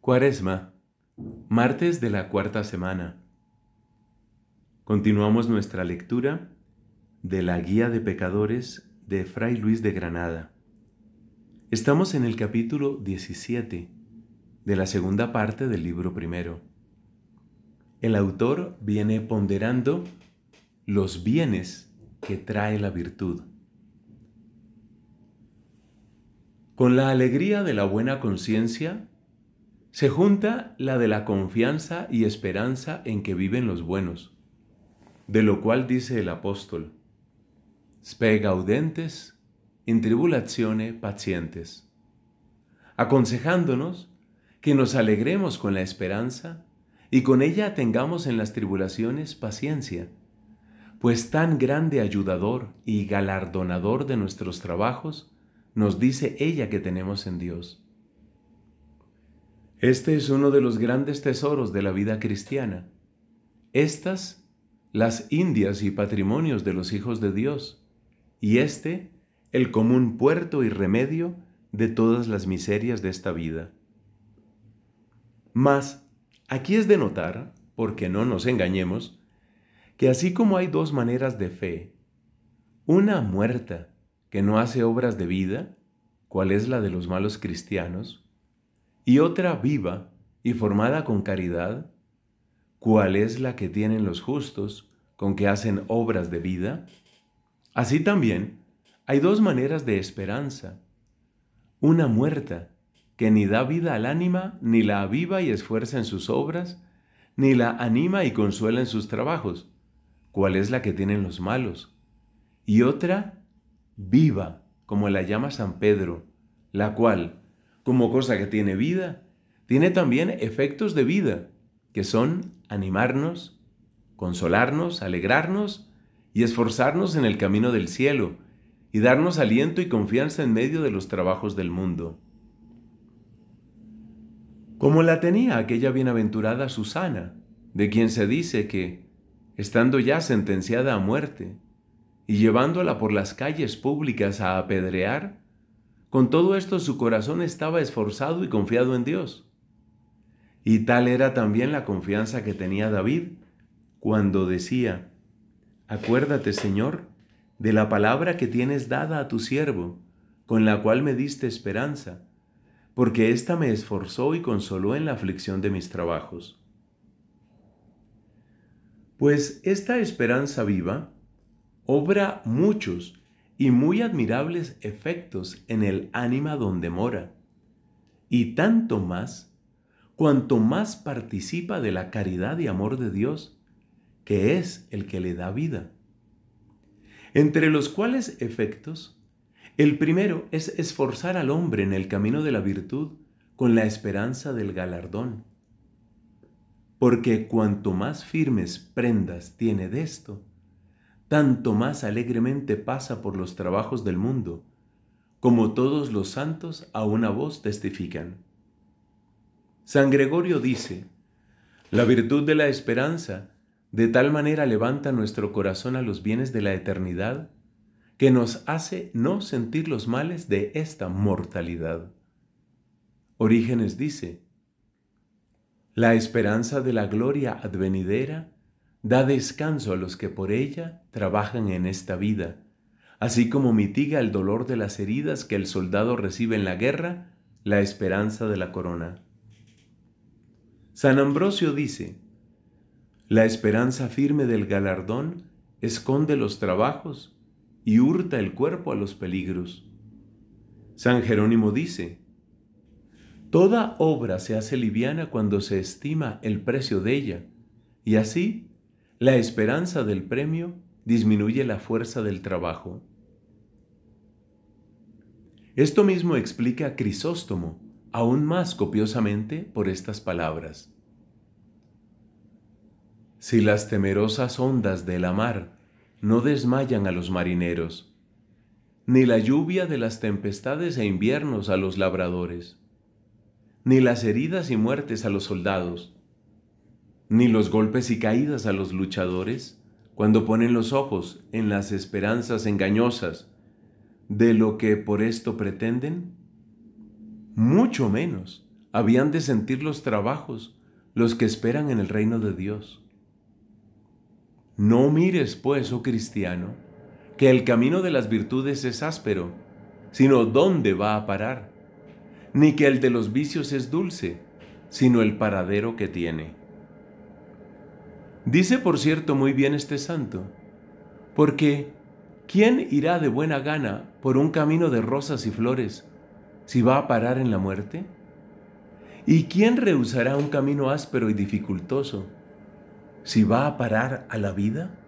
Cuaresma, martes de la cuarta semana. Continuamos nuestra lectura de la Guía de Pecadores de Fray Luis de Granada. Estamos en el capítulo 17 de la segunda parte del libro primero. El autor viene ponderando los bienes que trae la virtud. Con la alegría de la buena conciencia, se junta la de la confianza y esperanza en que viven los buenos, de lo cual dice el apóstol, "Spegaudentes, in tribulatione pacientes, aconsejándonos que nos alegremos con la esperanza y con ella tengamos en las tribulaciones paciencia, pues tan grande ayudador y galardonador de nuestros trabajos nos dice ella que tenemos en Dios este es uno de los grandes tesoros de la vida cristiana. Estas, las indias y patrimonios de los hijos de Dios, y este, el común puerto y remedio de todas las miserias de esta vida. Mas, aquí es de notar, porque no nos engañemos, que así como hay dos maneras de fe, una muerta, que no hace obras de vida, cual es la de los malos cristianos, y otra viva y formada con caridad? ¿Cuál es la que tienen los justos con que hacen obras de vida? Así también, hay dos maneras de esperanza. Una muerta, que ni da vida al ánima, ni la aviva y esfuerza en sus obras, ni la anima y consuela en sus trabajos, cuál es la que tienen los malos. Y otra, viva, como la llama San Pedro, la cual, como cosa que tiene vida, tiene también efectos de vida, que son animarnos, consolarnos, alegrarnos y esforzarnos en el camino del cielo, y darnos aliento y confianza en medio de los trabajos del mundo. Como la tenía aquella bienaventurada Susana, de quien se dice que, estando ya sentenciada a muerte, y llevándola por las calles públicas a apedrear, con todo esto su corazón estaba esforzado y confiado en Dios. Y tal era también la confianza que tenía David cuando decía, Acuérdate, Señor, de la palabra que tienes dada a tu siervo, con la cual me diste esperanza, porque ésta me esforzó y consoló en la aflicción de mis trabajos. Pues esta esperanza viva obra muchos y muy admirables efectos en el ánima donde mora, y tanto más cuanto más participa de la caridad y amor de Dios, que es el que le da vida. Entre los cuales efectos, el primero es esforzar al hombre en el camino de la virtud con la esperanza del galardón. Porque cuanto más firmes prendas tiene de esto, tanto más alegremente pasa por los trabajos del mundo, como todos los santos a una voz testifican. San Gregorio dice, la virtud de la esperanza de tal manera levanta nuestro corazón a los bienes de la eternidad, que nos hace no sentir los males de esta mortalidad. Orígenes dice, la esperanza de la gloria advenidera da descanso a los que por ella trabajan en esta vida, así como mitiga el dolor de las heridas que el soldado recibe en la guerra, la esperanza de la corona. San Ambrosio dice, la esperanza firme del galardón esconde los trabajos y hurta el cuerpo a los peligros. San Jerónimo dice, Toda obra se hace liviana cuando se estima el precio de ella, y así la esperanza del premio disminuye la fuerza del trabajo. Esto mismo explica Crisóstomo, aún más copiosamente, por estas palabras. Si las temerosas ondas de la mar no desmayan a los marineros, ni la lluvia de las tempestades e inviernos a los labradores, ni las heridas y muertes a los soldados, ni los golpes y caídas a los luchadores cuando ponen los ojos en las esperanzas engañosas de lo que por esto pretenden? Mucho menos habían de sentir los trabajos los que esperan en el reino de Dios. No mires, pues, oh cristiano, que el camino de las virtudes es áspero, sino dónde va a parar, ni que el de los vicios es dulce, sino el paradero que tiene. Dice, por cierto, muy bien este santo, porque ¿quién irá de buena gana por un camino de rosas y flores si va a parar en la muerte? ¿Y quién rehusará un camino áspero y dificultoso si va a parar a la vida?